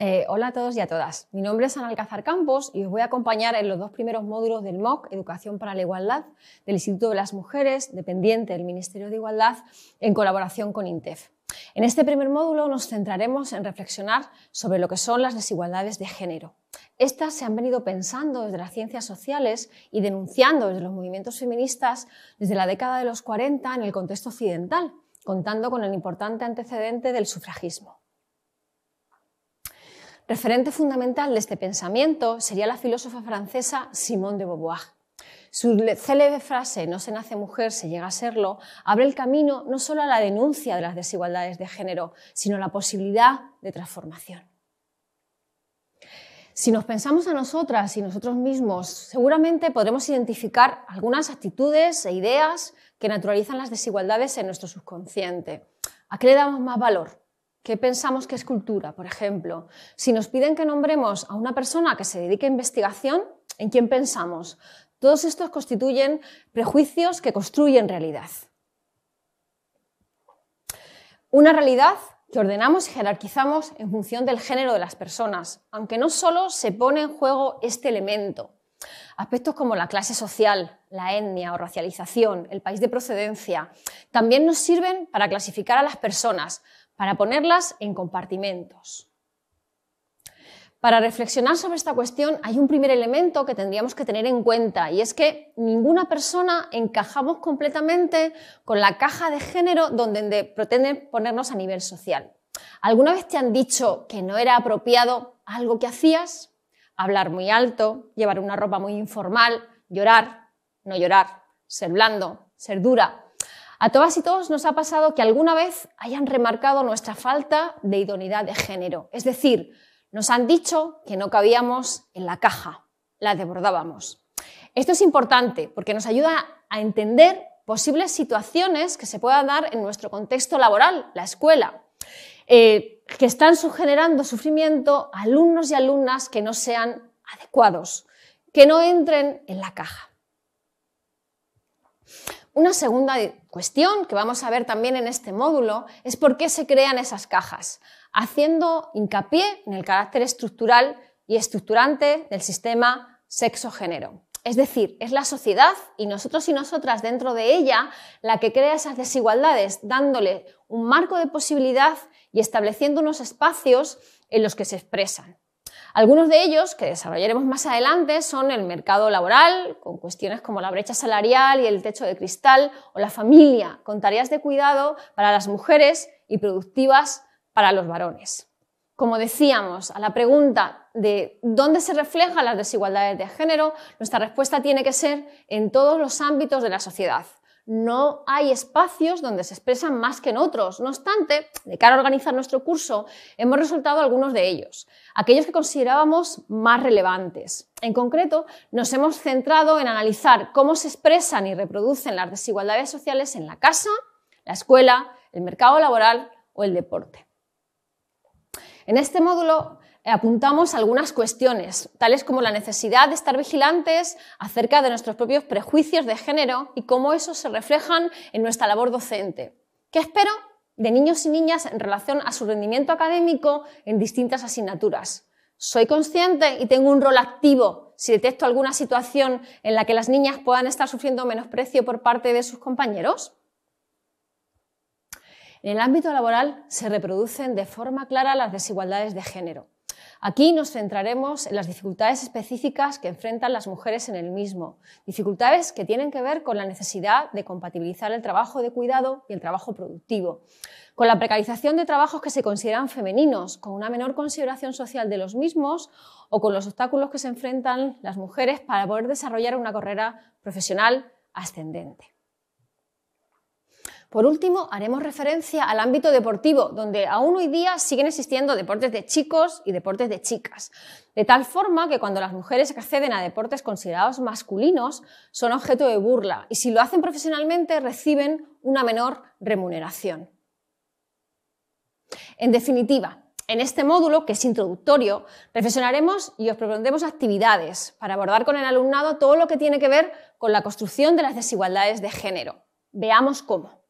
Eh, hola a todos y a todas. Mi nombre es Ana Alcázar Campos y os voy a acompañar en los dos primeros módulos del MOOC Educación para la Igualdad del Instituto de las Mujeres, dependiente del Ministerio de Igualdad, en colaboración con INTEF. En este primer módulo nos centraremos en reflexionar sobre lo que son las desigualdades de género. Estas se han venido pensando desde las ciencias sociales y denunciando desde los movimientos feministas desde la década de los 40 en el contexto occidental, contando con el importante antecedente del sufragismo. Referente fundamental de este pensamiento sería la filósofa francesa Simone de Beauvoir. Su célebre frase, no se nace mujer, se llega a serlo, abre el camino no solo a la denuncia de las desigualdades de género, sino a la posibilidad de transformación. Si nos pensamos a nosotras y nosotros mismos, seguramente podremos identificar algunas actitudes e ideas que naturalizan las desigualdades en nuestro subconsciente. ¿A qué le damos más valor? ¿Qué pensamos que es cultura, por ejemplo? Si nos piden que nombremos a una persona que se dedique a investigación, ¿en quién pensamos? Todos estos constituyen prejuicios que construyen realidad. Una realidad que ordenamos y jerarquizamos en función del género de las personas, aunque no solo se pone en juego este elemento. Aspectos como la clase social, la etnia o racialización, el país de procedencia, también nos sirven para clasificar a las personas, para ponerlas en compartimentos. Para reflexionar sobre esta cuestión hay un primer elemento que tendríamos que tener en cuenta y es que ninguna persona encajamos completamente con la caja de género donde pretenden ponernos a nivel social. ¿Alguna vez te han dicho que no era apropiado algo que hacías? Hablar muy alto, llevar una ropa muy informal, llorar, no llorar, ser blando, ser dura, a todas y todos nos ha pasado que alguna vez hayan remarcado nuestra falta de idoneidad de género. Es decir, nos han dicho que no cabíamos en la caja, la desbordábamos. Esto es importante porque nos ayuda a entender posibles situaciones que se puedan dar en nuestro contexto laboral, la escuela, eh, que están generando sufrimiento a alumnos y alumnas que no sean adecuados, que no entren en la caja. Una segunda cuestión que vamos a ver también en este módulo es por qué se crean esas cajas, haciendo hincapié en el carácter estructural y estructurante del sistema sexo-género. Es decir, es la sociedad y nosotros y nosotras dentro de ella la que crea esas desigualdades, dándole un marco de posibilidad y estableciendo unos espacios en los que se expresan. Algunos de ellos, que desarrollaremos más adelante, son el mercado laboral, con cuestiones como la brecha salarial y el techo de cristal, o la familia, con tareas de cuidado para las mujeres y productivas para los varones. Como decíamos, a la pregunta de dónde se reflejan las desigualdades de género, nuestra respuesta tiene que ser en todos los ámbitos de la sociedad, no hay espacios donde se expresan más que en otros. No obstante, de cara a organizar nuestro curso, hemos resultado algunos de ellos, aquellos que considerábamos más relevantes. En concreto, nos hemos centrado en analizar cómo se expresan y reproducen las desigualdades sociales en la casa, la escuela, el mercado laboral o el deporte. En este módulo apuntamos algunas cuestiones, tales como la necesidad de estar vigilantes acerca de nuestros propios prejuicios de género y cómo eso se reflejan en nuestra labor docente. ¿Qué espero de niños y niñas en relación a su rendimiento académico en distintas asignaturas? Soy consciente y tengo un rol activo si detecto alguna situación en la que las niñas puedan estar sufriendo menosprecio por parte de sus compañeros. En el ámbito laboral se reproducen de forma clara las desigualdades de género. Aquí nos centraremos en las dificultades específicas que enfrentan las mujeres en el mismo, dificultades que tienen que ver con la necesidad de compatibilizar el trabajo de cuidado y el trabajo productivo, con la precarización de trabajos que se consideran femeninos, con una menor consideración social de los mismos o con los obstáculos que se enfrentan las mujeres para poder desarrollar una carrera profesional ascendente. Por último, haremos referencia al ámbito deportivo, donde aún hoy día siguen existiendo deportes de chicos y deportes de chicas. De tal forma que cuando las mujeres acceden a deportes considerados masculinos, son objeto de burla y si lo hacen profesionalmente reciben una menor remuneración. En definitiva, en este módulo, que es introductorio, reflexionaremos y os propondremos actividades para abordar con el alumnado todo lo que tiene que ver con la construcción de las desigualdades de género. Veamos cómo.